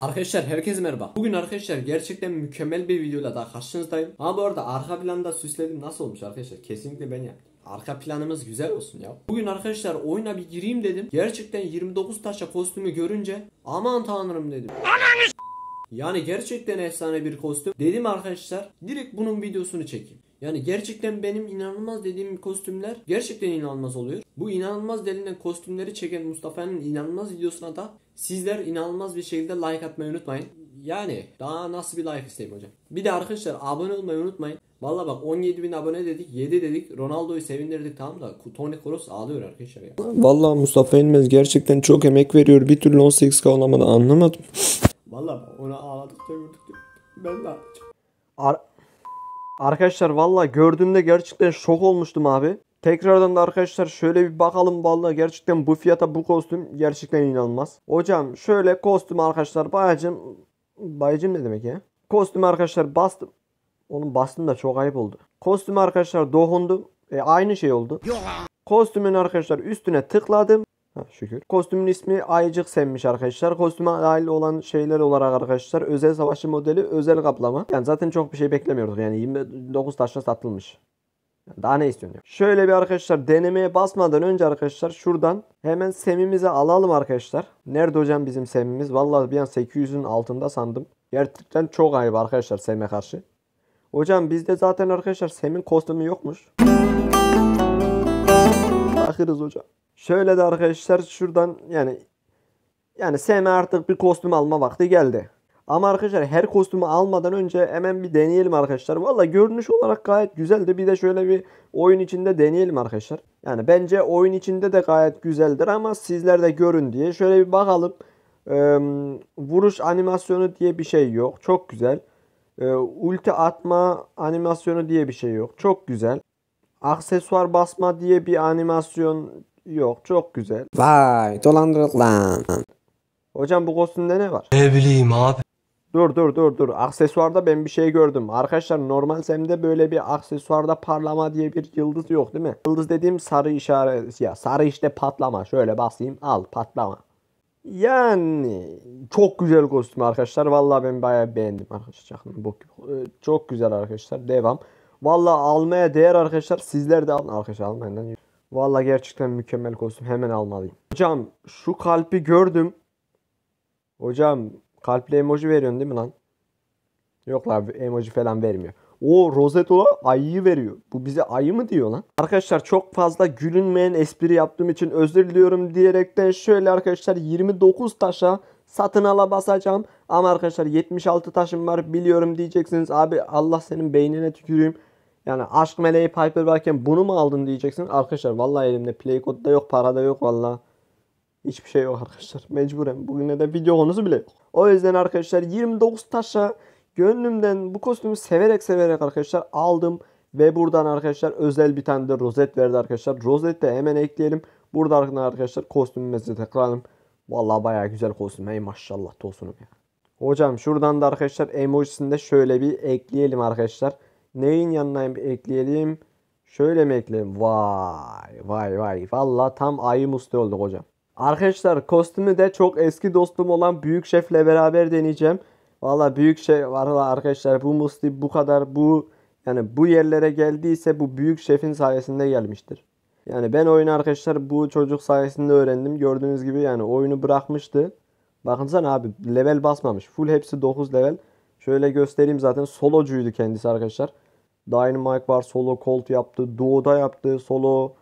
Arkadaşlar herkese merhaba. Bugün arkadaşlar gerçekten mükemmel bir videoyla daha karşınızdayım. Ama bu arada arka planda süsledim nasıl olmuş arkadaşlar? Kesinlikle ben yaptım. Arka planımız güzel olsun ya. Bugün arkadaşlar oyuna bir gireyim dedim. Gerçekten 29 taşa kostümü görünce aman tanrım dedim. Ananı yani gerçekten efsane bir kostüm. Dedim arkadaşlar direkt bunun videosunu çekeyim. Yani gerçekten benim inanılmaz dediğim kostümler gerçekten inanılmaz oluyor. Bu inanılmaz denilen kostümleri çeken Mustafa'nın inanılmaz videosuna da sizler inanılmaz bir şekilde like atmayı unutmayın. Yani daha nasıl bir like isteyeyim hocam. Bir de arkadaşlar abone olmayı unutmayın. Valla bak 17 bin abone dedik 7 dedik Ronaldo'yu sevindirdik tamam da Toni Kroos ağlıyor arkadaşlar ya. Valla Mustafa İlmez gerçekten çok emek veriyor bir türlü 18k olamadı anlamadım. Valla ona ağladık dövürdük ben de ağlayacağım. Ar Arkadaşlar valla gördüğümde gerçekten şok olmuştum abi. Tekrardan da arkadaşlar şöyle bir bakalım valla gerçekten bu fiyata bu kostüm gerçekten inanılmaz. Hocam şöyle kostüm arkadaşlar bayacım bayacım ne demek ya? Kostüm arkadaşlar bastım. Onun bastım da çok ayıp oldu. Kostüm arkadaşlar dokundu. E, aynı şey oldu. Kostümün arkadaşlar üstüne tıkladım. Ha, şükür. Kostümün ismi Ayıcık Senmiş arkadaşlar. Kostüme dahil olan şeyler olarak arkadaşlar özel savaşçı modeli özel kaplama. Yani zaten çok bir şey beklemiyorduk yani 29 taşla satılmış. Daha ne istiyorsun? Şöyle bir arkadaşlar denemeye basmadan önce arkadaşlar şuradan hemen semimizi alalım arkadaşlar. Nerede hocam bizim semimiz? Vallahi bir an 800'ün altında sandım. Gerçekten çok ayıp arkadaşlar seme karşı. Hocam bizde zaten arkadaşlar semin kostümü yokmuş. Bakırız hocam. Şöyle de arkadaşlar şuradan yani yani SM artık bir kostüm alma vakti geldi. Ama arkadaşlar her kostümü almadan önce hemen bir deneyelim arkadaşlar. Valla görünüş olarak gayet güzeldi. Bir de şöyle bir oyun içinde deneyelim arkadaşlar. Yani bence oyun içinde de gayet güzeldir ama sizler de görün diye. Şöyle bir bakalım. Ee, vuruş animasyonu diye bir şey yok. Çok güzel. Ee, ulti atma animasyonu diye bir şey yok. Çok güzel. Aksesuar basma diye bir animasyon Yok çok güzel. Vay dolandırık lan. Hocam bu kostümde ne var? Ne bileyim abi. Dur dur dur dur. Aksesuarda ben bir şey gördüm. Arkadaşlar normal semde böyle bir aksesuarda parlama diye bir yıldız yok değil mi? Yıldız dediğim sarı işaret ya sarı işte patlama. Şöyle basayım al patlama. Yani çok güzel kostüm arkadaşlar. Vallahi ben bayağı beğendim arkadaşlar. Bok ee, Çok güzel arkadaşlar. Devam. Vallahi almaya değer arkadaşlar. Sizler de alın arkadaşlar almayın. Valla gerçekten mükemmel kostüm. Hemen almalıyım. Hocam şu kalbi gördüm. Hocam kalple emoji veriyorsun değil mi lan? Yok lan emoji falan vermiyor. O Rosetta ayıyı veriyor. Bu bize ayı mı diyor lan? Arkadaşlar çok fazla gülünmeyen espri yaptığım için özür diliyorum diyerekten şöyle arkadaşlar 29 taşa satın ala basacağım. Ama arkadaşlar 76 taşım var biliyorum diyeceksiniz. Abi Allah senin beynine tüküreyim. Yani aşk meleği Piper varken bunu mu aldın diyeceksin. Arkadaşlar vallahi elimde play code da yok, para da yok valla. Hiçbir şey yok arkadaşlar. Mecburen. Bugün de video konusu bile yok. O yüzden arkadaşlar 29 taşa gönlümden bu kostümü severek severek arkadaşlar aldım. Ve buradan arkadaşlar özel bir tane de rozet verdi arkadaşlar. Rozet de hemen ekleyelim. Burada arkadaşlar kostümü kostümümüzü tekrarlayalım. Vallahi bayağı güzel kostüm. Ey maşallah tosunum ya. Hocam şuradan da arkadaşlar emojisini de şöyle bir ekleyelim arkadaşlar neyin yanına ekleyelim? Şöyle mi ekleyelim? Vay vay vay. Valla tam ayı musta olduk hocam. Arkadaşlar kostümü de çok eski dostum olan Büyük Şef'le beraber deneyeceğim. Valla Büyük Şef var arkadaşlar bu musti bu kadar bu yani bu yerlere geldiyse bu Büyük Şef'in sayesinde gelmiştir. Yani ben oyunu arkadaşlar bu çocuk sayesinde öğrendim. Gördüğünüz gibi yani oyunu bırakmıştı. Bakınsana abi level basmamış. Full hepsi 9 level. Şöyle göstereyim zaten solocuydu kendisi arkadaşlar. Dynamite var solo Colt yaptı. Duo'da yaptı solo.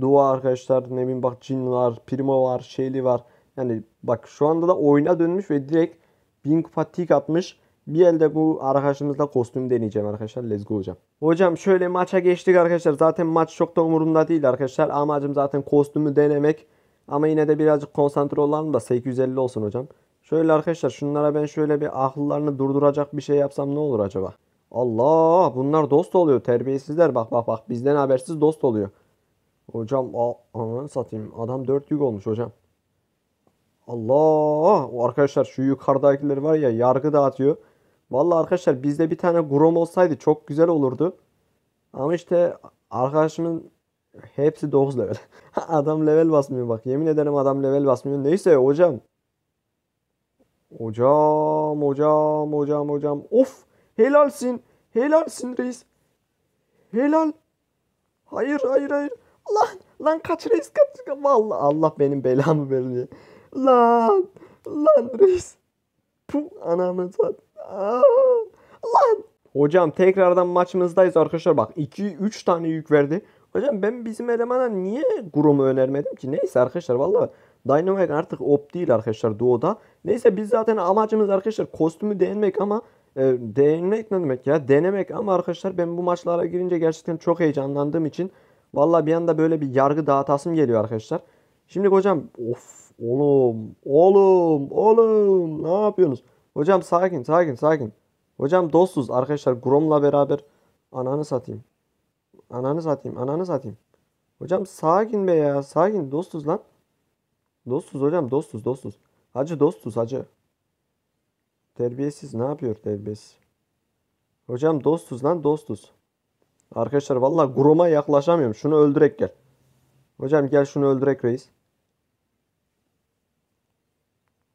Duo arkadaşlar ne bileyim bak Jin var. Primo var. Shelly var. Yani bak şu anda da oyuna dönmüş ve direkt bin kupa atmış. Bir elde bu arkadaşımızla kostüm deneyeceğim arkadaşlar. Let's go hocam. Hocam şöyle maça geçtik arkadaşlar. Zaten maç çok da umurumda değil arkadaşlar. Amacım zaten kostümü denemek. Ama yine de birazcık konsantre olalım da 850 olsun hocam. Şöyle arkadaşlar şunlara ben şöyle bir akıllarını durduracak bir şey yapsam ne olur acaba? Allah bunlar dost oluyor. Terbiyesizler bak bak bak bizden habersiz dost oluyor. Hocam ananı satayım. Adam dört yük olmuş hocam. Allah! arkadaşlar şu yukarıdakiler var ya yargı dağıtıyor. Valla arkadaşlar bizde bir tane Grom olsaydı çok güzel olurdu. Ama işte arkadaşımın hepsi 9 level. adam level basmıyor bak. Yemin ederim adam level basmıyor. Neyse hocam. Hocam hocam hocam hocam. Of! Helalsin. Helalsin reis. Helal. Hayır hayır hayır. Lan lan kaç reis kaç. Vallahi Allah benim belamı verdi. Lan. Lan reis. Puh anamı sat. Lan. Hocam tekrardan maçımızdayız arkadaşlar. Bak 2-3 tane yük verdi. Hocam ben bizim elemana niye grumu önermedim ki? Neyse arkadaşlar valla Dynamite artık op değil arkadaşlar duoda. Neyse biz zaten amacımız arkadaşlar kostümü denmek ama e, ee, değinmek ne demek ya? Denemek ama arkadaşlar ben bu maçlara girince gerçekten çok heyecanlandığım için valla bir anda böyle bir yargı dağıtasım geliyor arkadaşlar. Şimdi hocam of oğlum oğlum oğlum ne yapıyorsunuz? Hocam sakin sakin sakin. Hocam dostuz arkadaşlar Grom'la beraber ananı satayım. Ananı satayım ananı satayım. Hocam sakin be ya sakin dostuz lan. Dostuz hocam dostuz dostuz. Hacı dostuz hacı. Terbiyesiz ne yapıyor terbiyesiz? Hocam dostuz lan dostuz. Arkadaşlar valla groma yaklaşamıyorum. Şunu öldürek gel. Hocam gel şunu öldürek reis.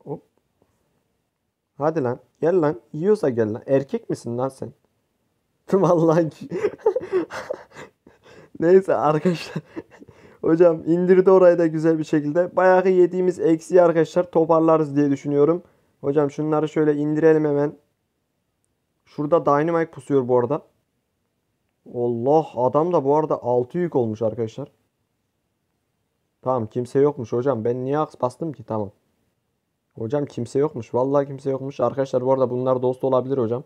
Hop. Hadi lan. Gel lan. Yiyorsa gel lan. Erkek misin lan sen? Vallahi Neyse arkadaşlar. Hocam indirdi orayı da güzel bir şekilde. Bayağı yediğimiz eksiği arkadaşlar toparlarız diye düşünüyorum. Hocam şunları şöyle indirelim hemen. Şurada Dynamite pusuyor bu arada. Allah adam da bu arada 6 yük olmuş arkadaşlar. Tamam kimse yokmuş hocam. Ben niye aks bastım ki? Tamam. Hocam kimse yokmuş. Vallahi kimse yokmuş. Arkadaşlar bu arada bunlar dost olabilir hocam.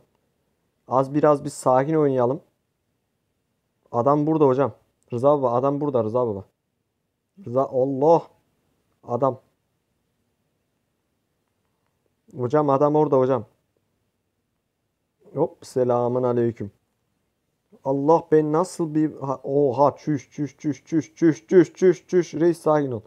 Az biraz biz sakin oynayalım. Adam burada hocam. Rıza baba adam burada Rıza baba. Rıza Allah. Adam. Hocam adam orada hocam. Hop selamun aleyküm. Allah ben nasıl bir... Oha çüş çüş çüş çüş çüş çüş çüş çüş. Reis sakin ol.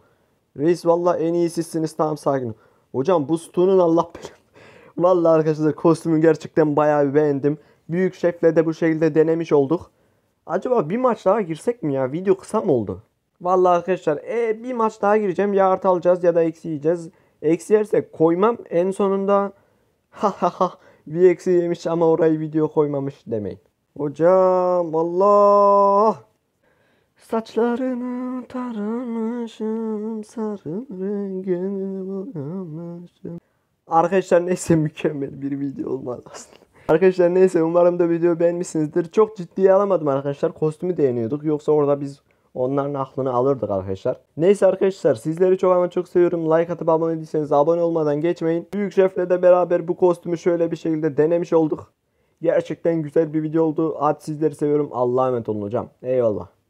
Reis valla en iyisisiniz tamam sakin ol. Hocam bu stunun Allah benim. valla arkadaşlar kostümü gerçekten bayağı bir beğendim. Büyük şefle de bu şekilde denemiş olduk. Acaba bir maç daha girsek mi ya? Video kısa mı oldu? Valla arkadaşlar e, bir maç daha gireceğim. Ya artı alacağız ya da eksi yiyeceğiz. Eksi yerse koymam en sonunda ha ha ha bir eksi yemiş ama orayı video koymamış demeyin. Hocam Allah Saçlarını taramışım sarı rengini boyamışım Arkadaşlar neyse mükemmel bir video olmadı aslında. Arkadaşlar neyse umarım da video beğenmişsinizdir. Çok ciddiye alamadım arkadaşlar. Kostümü beğeniyorduk. Yoksa orada biz Onların aklını alırdık arkadaşlar. Neyse arkadaşlar sizleri çok ama çok seviyorum. Like atıp abone değilseniz abone olmadan geçmeyin. Büyük Şef'le de beraber bu kostümü şöyle bir şekilde denemiş olduk. Gerçekten güzel bir video oldu. Hadi sizleri seviyorum. Allah'a emanet olun hocam. Eyvallah.